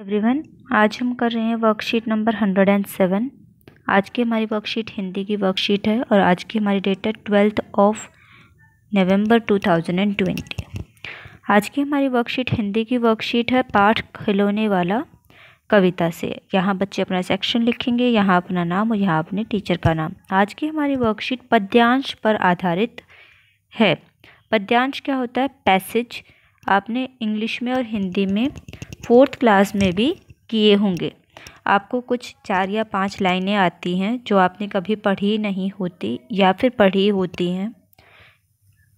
everyone आज हम कर रहे हैं worksheet number hundred and seven आज की हमारी वर्कशीट हिंदी की वर्कशीट है और आज की हमारी डेट है twelfth of November two thousand and twenty आज की हमारी वर्कशीट हिंदी की वर्कशीट है पाठ खिलौने वाला कविता से यहाँ बच्चे अपना सेक्शन लिखेंगे यहाँ अपना नाम और यहाँ अपने टीचर का नाम आज की हमारी वर्कशीट पद्यांश पर आधारित है पद्यांश क्या होता है पैसेज आपने इंग्लिश में और हिंदी में फोर्थ क्लास में भी किए होंगे आपको कुछ चार या पांच लाइनें आती हैं जो आपने कभी पढ़ी नहीं होती या फिर पढ़ी होती हैं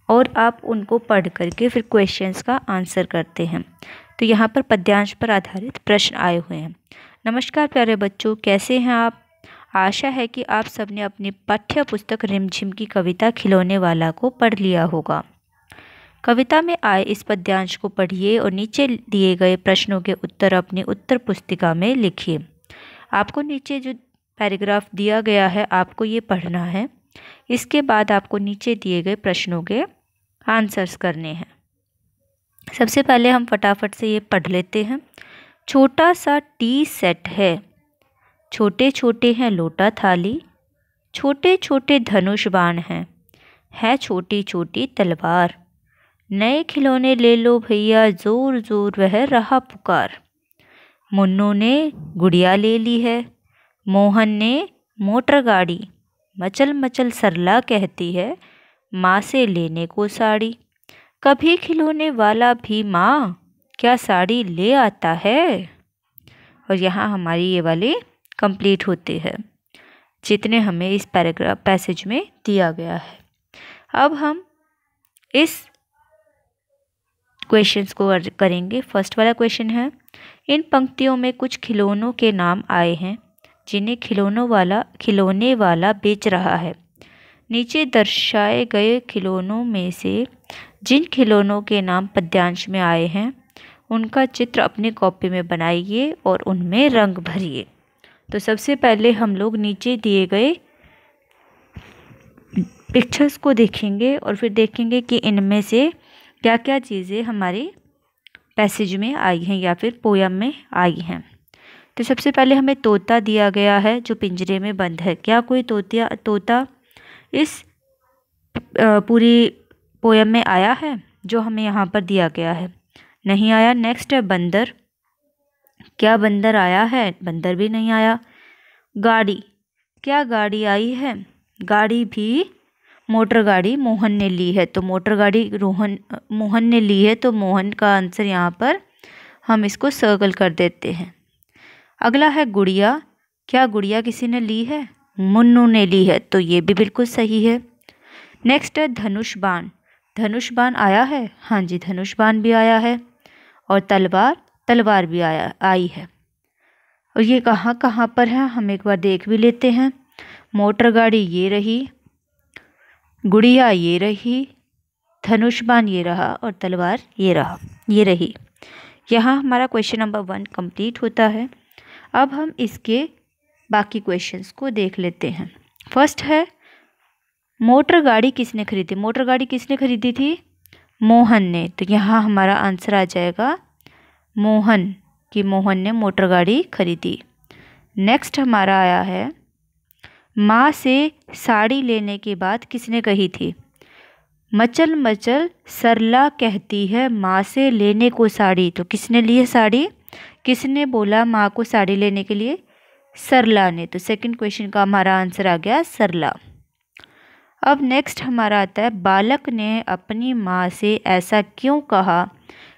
और आप उनको पढ़ करके फिर क्वेश्चंस का आंसर करते हैं तो यहाँ पर पद्यांश पर आधारित प्रश्न आए हुए हैं नमस्कार प्यारे बच्चों कैसे हैं आप आशा है कि आप सबने अपनी पाठ्य पुस्तक रिमझिम की कविता खिलौने वाला को पढ़ लिया होगा कविता में आए इस पद्यांश को पढ़िए और नीचे दिए गए प्रश्नों के उत्तर अपनी उत्तर पुस्तिका में लिखिए आपको नीचे जो पैराग्राफ दिया गया है आपको ये पढ़ना है इसके बाद आपको नीचे दिए गए प्रश्नों के आंसर्स करने हैं सबसे पहले हम फटाफट से ये पढ़ लेते हैं छोटा सा टी सेट है छोटे छोटे हैं लोटा थाली छोटे छोटे धनुष बाण हैं है छोटी छोटी तलवार नए खिलौने ले लो भैया जोर जोर वह रहा पुकार मुन्नू ने गुड़िया ले ली है मोहन ने मोटर गाड़ी मचल मचल सरला कहती है माँ से लेने को साड़ी कभी खिलौने वाला भी माँ क्या साड़ी ले आता है और यहाँ हमारी ये वाली कंप्लीट होती है जितने हमें इस पैराग्राफ पैसेज में दिया गया है अब हम इस क्वेश्चंस को करेंगे फर्स्ट वाला क्वेश्चन है इन पंक्तियों में कुछ खिलौनों के नाम आए हैं जिन्हें खिलौनों वाला खिलौने वाला बेच रहा है नीचे दर्शाए गए खिलौनों में से जिन खिलौनों के नाम पद्यांश में आए हैं उनका चित्र अपने कॉपी में बनाइए और उनमें रंग भरिए तो सबसे पहले हम लोग नीचे दिए गए पिक्चर्स को देखेंगे और फिर देखेंगे कि इनमें से क्या क्या चीज़ें हमारे पैसेज में आई हैं या फिर पोयम में आई हैं तो सबसे पहले हमें तोता दिया गया है जो पिंजरे में बंद है क्या कोई तोतिया तोता इस पूरी पोयम में आया है जो हमें यहाँ पर दिया गया है नहीं आया नेक्स्ट है बंदर क्या बंदर आया है बंदर भी नहीं आया गाड़ी क्या गाड़ी आई है गाड़ी भी मोटर गाड़ी मोहन ने ली है तो मोटर गाड़ी रोहन मोहन ने ली है तो मोहन का आंसर यहाँ पर हम इसको सर्कल कर देते हैं अगला है गुड़िया क्या गुड़िया किसी ने ली है मुन्नू ने ली है तो ये भी बिल्कुल सही है नेक्स्ट है धनुष बाण धनुष बाण आया है हाँ जी धनुष बाण भी आया है और तलवार तलवार भी आया आई है और ये कहाँ कहाँ पर है हम एक बार देख भी लेते हैं मोटर गाड़ी ये रही गुड़िया ये रही धनुषबान ये रहा और तलवार ये रहा ये रही यहाँ हमारा क्वेश्चन नंबर वन कंप्लीट होता है अब हम इसके बाकी क्वेश्चंस को देख लेते हैं फर्स्ट है मोटर गाड़ी किसने खरीदी मोटर गाड़ी किसने खरीदी थी मोहन ने तो यहाँ हमारा आंसर आ जाएगा मोहन कि मोहन ने मोटर गाड़ी खरीदी नेक्स्ट हमारा आया है माँ से साड़ी लेने की बात किसने कही थी मचल मचल सरला कहती है माँ से लेने को साड़ी तो किसने लिए साड़ी किसने बोला माँ को साड़ी लेने के लिए सरला ने तो सेकंड क्वेश्चन का हमारा आंसर आ गया सरला अब नेक्स्ट हमारा आता है बालक ने अपनी माँ से ऐसा क्यों कहा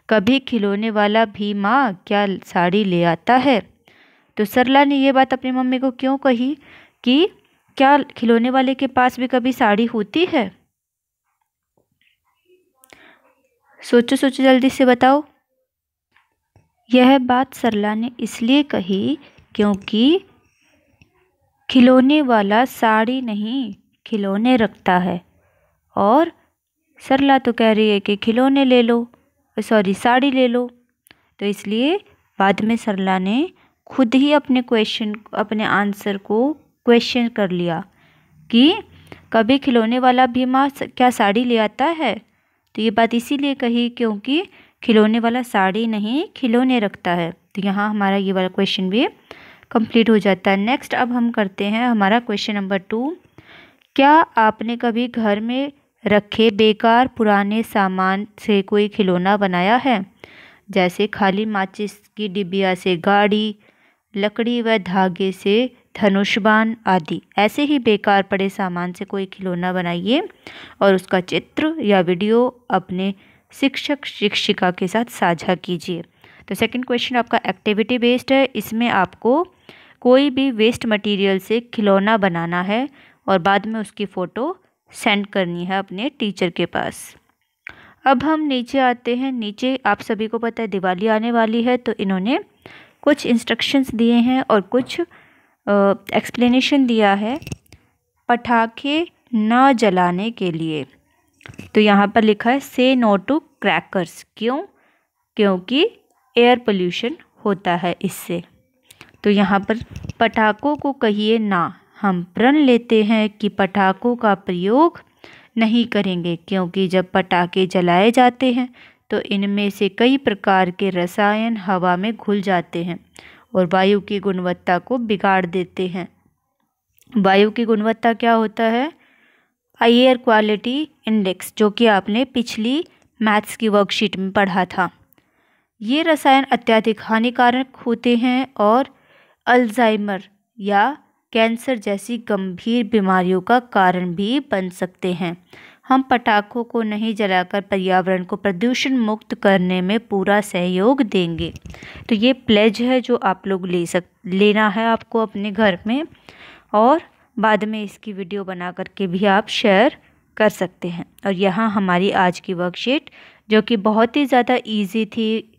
कभी खिलौने वाला भी माँ क्या साड़ी ले आता है तो सरला ने ये बात अपनी मम्मी को क्यों कही कि क्या खिलौने वाले के पास भी कभी साड़ी होती है सोचो सोचो जल्दी से बताओ यह बात सरला ने इसलिए कही क्योंकि खिलौने वाला साड़ी नहीं खिलौने रखता है और सरला तो कह रही है कि खिलौने ले लो सॉरी साड़ी ले लो तो इसलिए बाद में सरला ने खुद ही अपने क्वेश्चन अपने आंसर को क्वेश्चन कर लिया कि कभी खिलौने वाला भीमा क्या साड़ी ले आता है तो ये बात इसीलिए कही क्योंकि खिलौने वाला साड़ी नहीं खिलौने रखता है तो यहाँ हमारा ये वाला क्वेश्चन भी कंप्लीट हो जाता है नेक्स्ट अब हम करते हैं हमारा क्वेश्चन नंबर टू क्या आपने कभी घर में रखे बेकार पुराने सामान से कोई खिलौना बनाया है जैसे खाली माचिस की डिबिया से गाड़ी लकड़ी व धागे से धनुषबान आदि ऐसे ही बेकार पड़े सामान से कोई खिलौना बनाइए और उसका चित्र या वीडियो अपने शिक्षक शिक्षिका के साथ साझा कीजिए तो सेकंड क्वेश्चन आपका एक्टिविटी बेस्ड है इसमें आपको कोई भी वेस्ट मटेरियल से खिलौना बनाना है और बाद में उसकी फ़ोटो सेंड करनी है अपने टीचर के पास अब हम नीचे आते हैं नीचे आप सभी को पता है दिवाली आने वाली है तो इन्होंने कुछ इंस्ट्रक्शंस दिए हैं और कुछ एक्सप्लेनेशन दिया है पटाखे न जलाने के लिए तो यहाँ पर लिखा है से नो टू क्रैकर्स क्यों क्योंकि एयर पोल्यूशन होता है इससे तो यहाँ पर पटाखों को कहिए ना हम प्रण लेते हैं कि पटाखों का प्रयोग नहीं करेंगे क्योंकि जब पटाखे जलाए जाते हैं तो इनमें से कई प्रकार के रसायन हवा में घुल जाते हैं और वायु की गुणवत्ता को बिगाड़ देते हैं वायु की गुणवत्ता क्या होता है एयर क्वालिटी इंडेक्स जो कि आपने पिछली मैथ्स की वर्कशीट में पढ़ा था ये रसायन अत्यधिक हानिकारक होते हैं और अल्जाइमर या कैंसर जैसी गंभीर बीमारियों का कारण भी बन सकते हैं हम पटाखों को नहीं जलाकर पर्यावरण को प्रदूषण मुक्त करने में पूरा सहयोग देंगे तो ये प्लेज है जो आप लोग ले सक लेना है आपको अपने घर में और बाद में इसकी वीडियो बना करके भी आप शेयर कर सकते हैं और यहाँ हमारी आज की वर्कशीट जो कि बहुत ही ज़्यादा इजी थी